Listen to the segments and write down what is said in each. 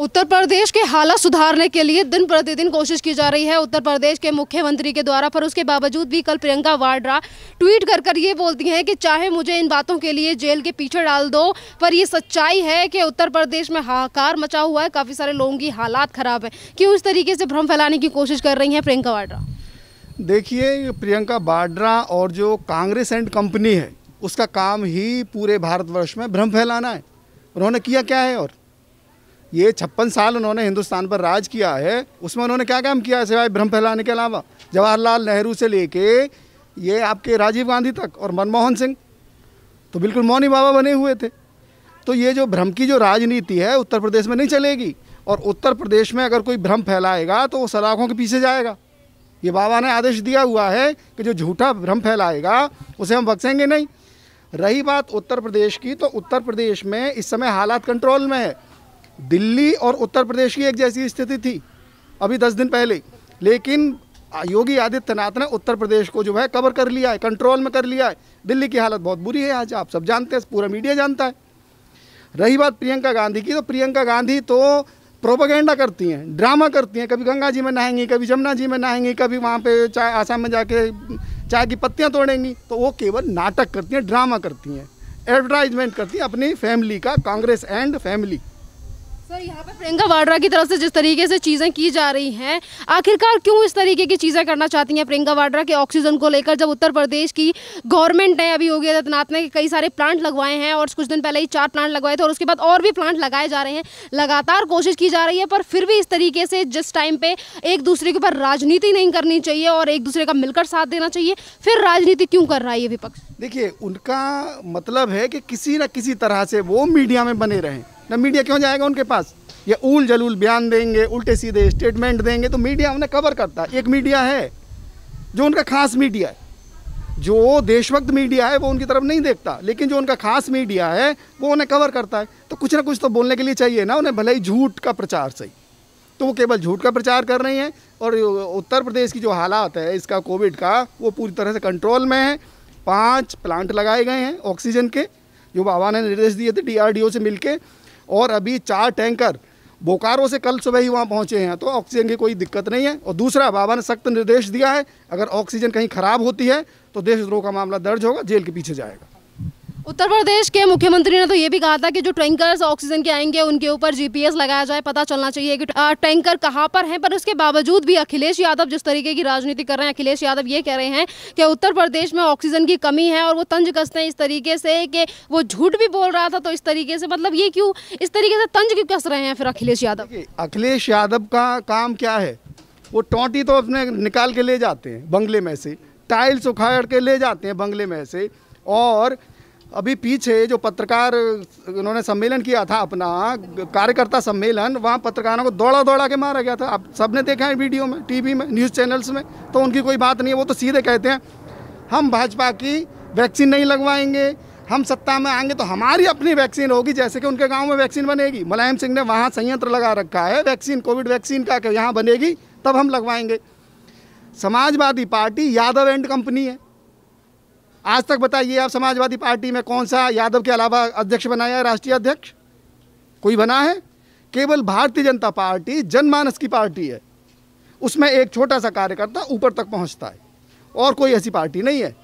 उत्तर प्रदेश के हालत सुधारने के लिए दिन प्रतिदिन कोशिश की जा रही है उत्तर प्रदेश के मुख्यमंत्री के द्वारा पर उसके बावजूद भी कल प्रियंका वाड्रा ट्वीट कर कर ये बोलती हैं कि चाहे मुझे इन बातों के लिए जेल के पीछे डाल दो पर ये सच्चाई है कि उत्तर प्रदेश में हाहाकार मचा हुआ है काफ़ी सारे लोगों की हालात ख़राब है क्यों इस तरीके से भ्रम फैलाने की कोशिश कर रही हैं प्रियंका वाड्रा देखिए प्रियंका वाड्रा और जो कांग्रेस एंड कंपनी है उसका काम ही पूरे भारतवर्ष में भ्रम फैलाना है उन्होंने किया क्या है और ये छप्पन साल उन्होंने हिंदुस्तान पर राज किया है उसमें उन्होंने क्या काम किया सिवाय भ्रम फैलाने के अलावा जवाहरलाल नेहरू से लेके ये आपके राजीव गांधी तक और मनमोहन सिंह तो बिल्कुल मौनी बाबा बने हुए थे तो ये जो भ्रम की जो राजनीति है उत्तर प्रदेश में नहीं चलेगी और उत्तर प्रदेश में अगर कोई भ्रम फैलाएगा तो वो सलाखों के पीछे जाएगा ये बाबा ने आदेश दिया हुआ है कि जो झूठा भ्रम फैलाएगा उसे हम बख्सेंगे नहीं रही बात उत्तर प्रदेश की तो उत्तर प्रदेश में इस समय हालात कंट्रोल में है दिल्ली और उत्तर प्रदेश की एक जैसी स्थिति थी अभी दस दिन पहले लेकिन योगी आदित्यनाथ ने उत्तर प्रदेश को जो है कवर कर लिया है कंट्रोल में कर लिया है दिल्ली की हालत बहुत बुरी है आज आप सब जानते हैं पूरा मीडिया जानता है रही बात प्रियंका गांधी की तो प्रियंका गांधी तो प्रोपोगेंडा करती हैं ड्रामा करती हैं कभी गंगा जी में नहाएंगी कभी जमुना जी में नहाएंगी कभी वहाँ पे चाय आसाम में जाके चाय की पत्तियाँ तोड़ेंगी तो वो केवल नाटक करती हैं ड्रामा करती हैं एडवर्टाइजमेंट करती हैं अपनी फैमिली का कांग्रेस एंड फैमिली सर यहाँ पे प्रियंका वाड्रा की तरफ से जिस तरीके से चीज़ें की जा रही हैं आखिरकार क्यों इस तरीके की चीज़ें करना चाहती हैं प्रियंका वाड्रा के ऑक्सीजन को लेकर जब उत्तर प्रदेश की गवर्नमेंट ने अभी योगी आदित्यनाथ ने कई सारे प्लांट लगवाए हैं और कुछ दिन पहले ही चार प्लांट लगवाए थे और उसके बाद और भी प्लांट लगाए जा रहे हैं लगातार कोशिश की जा रही है पर फिर भी इस तरीके से जिस टाइम पे एक दूसरे के ऊपर राजनीति नहीं करनी चाहिए और एक दूसरे का मिलकर साथ देना चाहिए फिर राजनीति क्यों कर रहा है ये विपक्ष देखिए उनका मतलब है कि किसी न किसी तरह से वो मीडिया में बने रहें ना मीडिया क्यों जाएगा उनके पास ये उल जलूल बयान देंगे उल्टे सीधे स्टेटमेंट देंगे तो मीडिया उन्हें कवर करता है एक मीडिया है जो उनका खास मीडिया है जो देशभक्त मीडिया है वो उनकी तरफ नहीं देखता लेकिन जो उनका खास मीडिया है वो उन्हें कवर करता है तो कुछ ना कुछ तो बोलने के लिए चाहिए ना उन्हें भले ही झूठ का प्रचार सही तो वो केवल झूठ का प्रचार कर रही हैं और उत्तर प्रदेश की जो हालात है इसका कोविड का वो पूरी तरह से कंट्रोल में है पाँच प्लांट लगाए गए हैं ऑक्सीजन के जो बाबा ने निर्देश दिए थे डी से मिलके और अभी चार टैंकर बोकारो से कल सुबह ही वहाँ पहुँचे हैं तो ऑक्सीजन की कोई दिक्कत नहीं है और दूसरा बाबा ने सख्त निर्देश दिया है अगर ऑक्सीजन कहीं ख़राब होती है तो देशद्रोह का मामला दर्ज होगा जेल के पीछे जाएगा उत्तर प्रदेश के मुख्यमंत्री ने तो ये भी कहा था कि जो टैंकर्स ऑक्सीजन के आएंगे उनके ऊपर जीपीएस लगाया जाए पता चलना चाहिए कि टैंकर कहां पर हैं पर उसके बावजूद भी अखिलेश यादव जिस तरीके की राजनीति कर रहे हैं अखिलेश यादव ये कह रहे हैं कि उत्तर प्रदेश में ऑक्सीजन की कमी है और वो तंज कसते हैं इस तरीके से कि वो झूठ भी बोल रहा था तो इस तरीके से मतलब ये क्यों इस तरीके से तंज क्यों कस रहे हैं फिर अखिलेश यादव अखिलेश यादव का काम क्या है वो टोंटी तो अपने निकाल के ले जाते हैं बंगले में से टाइल्स उखाड़ के ले जाते हैं बंगले में से और अभी पीछे जो पत्रकार उन्होंने सम्मेलन किया था अपना कार्यकर्ता सम्मेलन वहाँ पत्रकारों को दौड़ा दौड़ा के मारा गया था आप सबने देखा है वीडियो में टीवी में न्यूज़ चैनल्स में तो उनकी कोई बात नहीं है वो तो सीधे कहते हैं हम भाजपा की वैक्सीन नहीं लगवाएंगे हम सत्ता में आएंगे तो हमारी अपनी वैक्सीन होगी जैसे कि उनके गाँव में वैक्सीन बनेगी मुलायम सिंह ने वहाँ संयंत्र लगा रखा है वैक्सीन कोविड वैक्सीन का यहाँ बनेगी तब हम लगवाएंगे Samajwadi party Yadav and company है आज तक बताइए आप समाजवादी पार्टी में कौन सा यादव के अलावा अध्यक्ष बनाया है राष्ट्रीय अध्यक्ष कोई बना है केवल भारतीय जनता पार्टी जनमानस की पार्टी है उसमें एक छोटा सा कार्यकर्ता ऊपर तक पहुंचता है और कोई ऐसी पार्टी नहीं है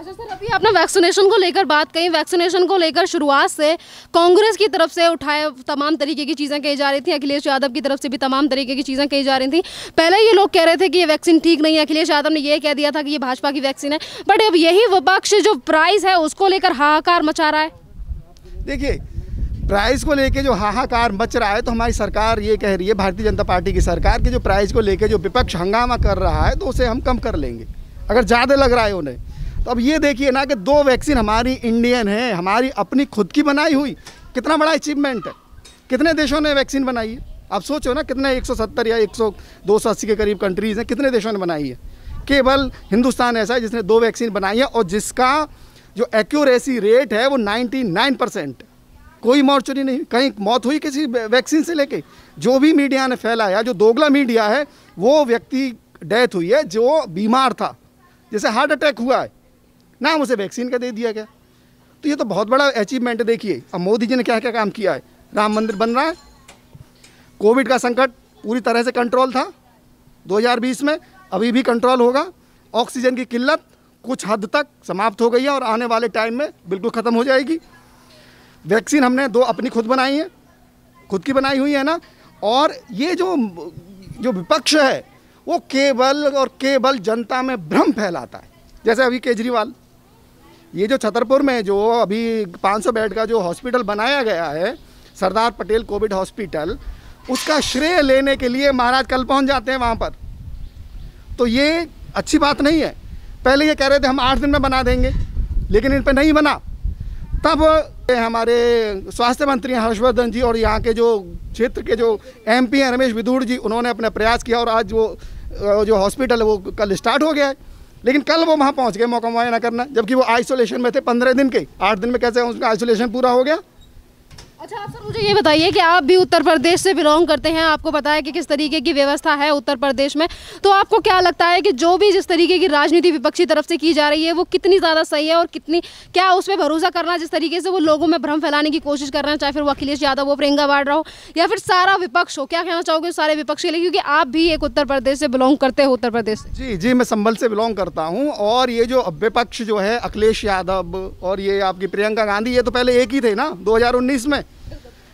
अच्छा सर अभी आपने वैक्सीनेशन को लेकर बात कही वैक्सीनेशन को लेकर शुरुआत से कांग्रेस की तरफ से उठाए तमाम तरीके की चीज़ें कही जा रही थी अखिलेश यादव की तरफ से भी तमाम तरीके की चीज़ें कही जा रही थी पहले ये लोग कह रहे थे कि ये वैक्सीन ठीक नहीं है अखिलेश यादव ने ये कह दिया था कि ये भाजपा की वैक्सीन है बट अब यही विपक्ष जो प्राइस है उसको लेकर हाहाकार मचा रहा है देखिए प्राइस को लेके जो हाहाकार मच रहा है तो हमारी सरकार ये कह रही है भारतीय जनता पार्टी की सरकार की जो प्राइस को लेके जो विपक्ष हंगामा कर रहा है तो उसे हम कम कर लेंगे अगर ज़्यादा लग रहा है उन्हें तो अब ये देखिए ना कि दो वैक्सीन हमारी इंडियन है हमारी अपनी खुद की बनाई हुई कितना बड़ा अचीवमेंट है कितने देशों ने वैक्सीन बनाई है आप सोचो ना कितने 170 या 100 280 के करीब कंट्रीज़ हैं कितने देशों ने बनाई है केवल हिंदुस्तान ऐसा है जिसने दो वैक्सीन बनाई है और जिसका जो एक्यूरेसी रेट है वो 99 परसेंट कोई मॉर्चरी नहीं कहीं मौत हुई किसी वैक्सीन से लेके जो भी मीडिया ने फैलाया जो दोगला मीडिया है वो व्यक्ति डेथ हुई है जो बीमार था जैसे हार्ट अटैक हुआ है ना उसे वैक्सीन का दे दिया गया तो ये तो बहुत बड़ा अचीवमेंट है देखिए अब मोदी जी ने क्या क्या काम किया है राम मंदिर बन रहा है कोविड का संकट पूरी तरह से कंट्रोल था 2020 में अभी भी कंट्रोल होगा ऑक्सीजन की किल्लत कुछ हद तक समाप्त हो गई है और आने वाले टाइम में बिल्कुल ख़त्म हो जाएगी वैक्सीन हमने दो अपनी खुद बनाई है खुद की बनाई हुई है ना और ये जो जो विपक्ष है वो केवल और केवल जनता में भ्रम फैलाता है जैसे अभी केजरीवाल ये जो छतरपुर में जो अभी 500 बेड का जो हॉस्पिटल बनाया गया है सरदार पटेल कोविड हॉस्पिटल उसका श्रेय लेने के लिए महाराज कल पहुंच जाते हैं वहाँ पर तो ये अच्छी बात नहीं है पहले ये कह रहे थे हम आठ दिन में बना देंगे लेकिन इन पर नहीं बना तब हमारे स्वास्थ्य मंत्री हर्षवर्धन जी और यहाँ के जो क्षेत्र के जो एमपी हैं रमेश विदूर जी उन्होंने अपना प्रयास किया और आज वो जो हॉस्पिटल है वो कल स्टार्ट हो गया है लेकिन कल वो वहाँ पहुँच गए मौका मुआयना करना जबकि वो आइसोलेशन में थे पंद्रह दिन के आठ दिन में कैसे उसका आइसोलेशन पूरा हो गया अच्छा सर मुझे ये बताइए कि आप भी उत्तर प्रदेश से बिलोंग करते हैं आपको पता है कि किस तरीके की व्यवस्था है उत्तर प्रदेश में तो आपको क्या लगता है कि जो भी जिस तरीके की राजनीति विपक्षी तरफ से की जा रही है वो कितनी ज़्यादा सही है और कितनी क्या उस पर भरोसा करना जिस तरीके से वो लोगों में भ्रम फैलाने की कोशिश कर रहे हैं चाहे फिर वो अखिलेश यादव हो प्रियंका वाड्रा हो या फिर सारा विपक्ष हो क्या कहना चाहोगे सारे विपक्ष के लिए क्योंकि आप भी एक उत्तर प्रदेश से बिलोंग करते हो उत्तर प्रदेश जी जी मैं संभल से बिलोंग करता हूँ और ये जो विपक्ष जो है अखिलेश यादव और ये आपकी प्रियंका गांधी ये तो पहले एक ही थे ना दो में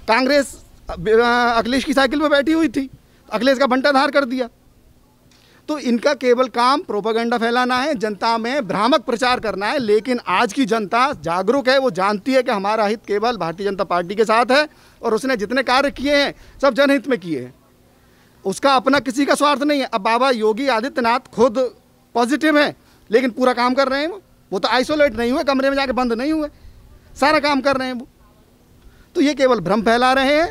कांग्रेस अखिलेश की साइकिल पर बैठी हुई थी अखिलेश का भंटाधार कर दिया तो इनका केवल काम प्रोपागेंडा फैलाना है जनता में भ्रामक प्रचार करना है लेकिन आज की जनता जागरूक है वो जानती है कि हमारा हित केवल भारतीय जनता पार्टी के साथ है और उसने जितने कार्य किए हैं सब जनहित में किए हैं उसका अपना किसी का स्वार्थ नहीं है अब बाबा योगी आदित्यनाथ खुद पॉजिटिव हैं लेकिन पूरा काम कर रहे हैं वो वो तो आइसोलेट नहीं हुए कमरे में जाके बंद नहीं हुए सारा काम कर रहे हैं वो तो ये केवल भ्रम फैला रहे हैं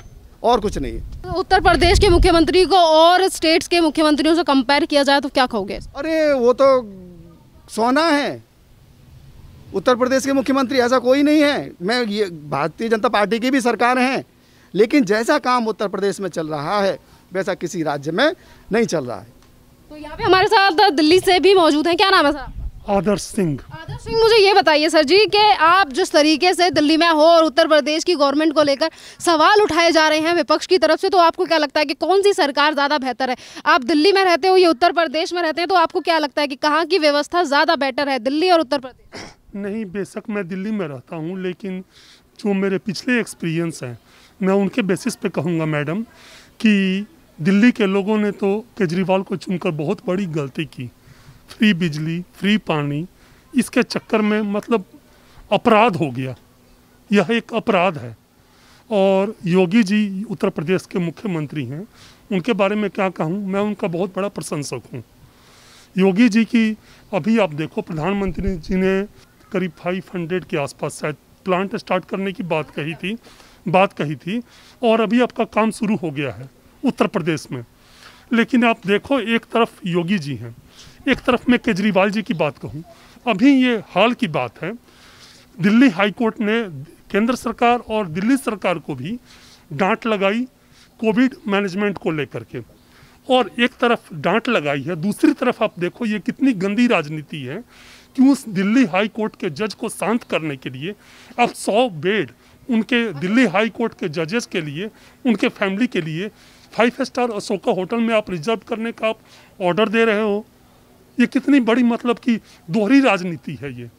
और कुछ नहीं उत्तर प्रदेश के मुख्यमंत्री को और स्टेट्स के मुख्यमंत्रियों से कंपेयर किया जाए तो क्या कहोगे अरे वो तो सोना है उत्तर प्रदेश के मुख्यमंत्री ऐसा कोई नहीं है मैं ये भारतीय जनता पार्टी की भी सरकार है लेकिन जैसा काम उत्तर प्रदेश में चल रहा है वैसा किसी राज्य में नहीं चल रहा है तो यहाँ पे हमारे साथ दिल्ली से भी मौजूद है क्या नाम है सर आदर्श सिंह आदर्श सिंह मुझे ये बताइए सर जी कि आप जिस तरीके से दिल्ली में हो और उत्तर प्रदेश की गवर्नमेंट को लेकर सवाल उठाए जा रहे हैं विपक्ष की तरफ से तो आपको क्या लगता है कि कौन सी सरकार ज़्यादा बेहतर है आप दिल्ली में रहते हो या उत्तर प्रदेश में रहते हैं तो आपको क्या लगता है कि कहाँ की व्यवस्था ज़्यादा बेटर है दिल्ली और उत्तर प्रदेश नहीं बेशक मैं दिल्ली में रहता हूँ लेकिन जो मेरे पिछले एक्सपीरियंस हैं मैं उनके बेसिस पे कहूँगा मैडम कि दिल्ली के लोगों ने तो केजरीवाल को चुनकर बहुत बड़ी गलती की फ्री बिजली फ्री पानी इसके चक्कर में मतलब अपराध हो गया यह एक अपराध है और योगी जी उत्तर प्रदेश के मुख्यमंत्री हैं उनके बारे में क्या कहूँ मैं उनका बहुत बड़ा प्रशंसक हूँ योगी जी की अभी आप देखो प्रधानमंत्री जी ने करीब फाइव हंड्रेड के आसपास शायद प्लांट स्टार्ट करने की बात कही थी बात कही थी और अभी आपका काम शुरू हो गया है उत्तर प्रदेश में लेकिन आप देखो एक तरफ योगी जी हैं एक तरफ मैं केजरीवाल जी की बात कहूँ अभी ये हाल की बात है दिल्ली हाईकोर्ट ने केंद्र सरकार और दिल्ली सरकार को भी डांट लगाई कोविड मैनेजमेंट को लेकर के और एक तरफ डांट लगाई है दूसरी तरफ आप देखो ये कितनी गंदी राजनीति है कि उस दिल्ली हाई कोर्ट के जज को शांत करने के लिए अब सौ बेड उनके दिल्ली हाई कोर्ट के जजेस के लिए उनके फैमिली के लिए फाइव स्टार अशोका होटल में आप रिजर्व करने का आप ऑर्डर दे रहे हो ये कितनी बड़ी मतलब की दोहरी राजनीति है ये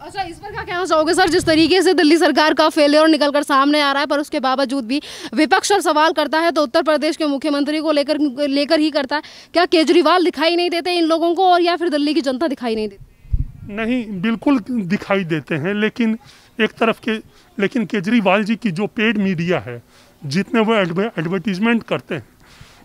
अच्छा इस पर क्या कहना चाहोगे सर जिस तरीके से दिल्ली सरकार का फेलियर निकलकर सामने आ रहा है पर उसके बावजूद भी विपक्ष और सवाल करता है तो उत्तर प्रदेश के मुख्यमंत्री को लेकर लेकर ही करता है क्या केजरीवाल दिखाई नहीं देते इन लोगों को और या फिर दिल्ली की जनता दिखाई नहीं देती नहीं बिल्कुल दिखाई देते हैं लेकिन एक तरफ के लेकिन केजरीवाल जी की जो पेड मीडिया है जितने वो एडवर्टीजमेंट करते हैं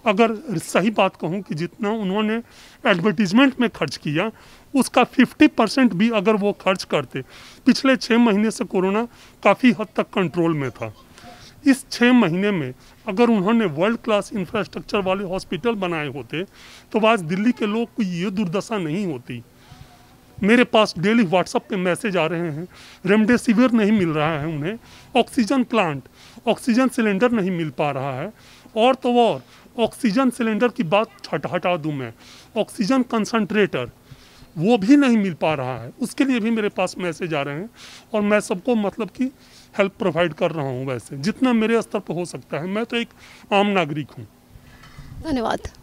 अगर सही बात कहूँ कि जितना उन्होंने एडवर्टीजमेंट में खर्च किया उसका 50 परसेंट भी अगर वो खर्च करते पिछले छः महीने से कोरोना काफ़ी हद तक कंट्रोल में था इस छः महीने में अगर उन्होंने वर्ल्ड क्लास इंफ्रास्ट्रक्चर वाले हॉस्पिटल बनाए होते तो आज दिल्ली के लोग को ये दुर्दशा नहीं होती मेरे पास डेली व्हाट्सएप पे मैसेज आ रहे हैं रेमडेसिविर नहीं मिल रहा है उन्हें ऑक्सीजन प्लांट ऑक्सीजन सिलेंडर नहीं मिल पा रहा है और तो और ऑक्सीजन सिलेंडर की बात हटा हटा दूँ मैं ऑक्सीजन कंसनट्रेटर वो भी नहीं मिल पा रहा है उसके लिए भी मेरे पास मैसेज आ रहे हैं और मैं सबको मतलब कि हेल्प प्रोवाइड कर रहा हूँ वैसे जितना मेरे स्तर पर हो सकता है मैं तो एक आम नागरिक हूँ धन्यवाद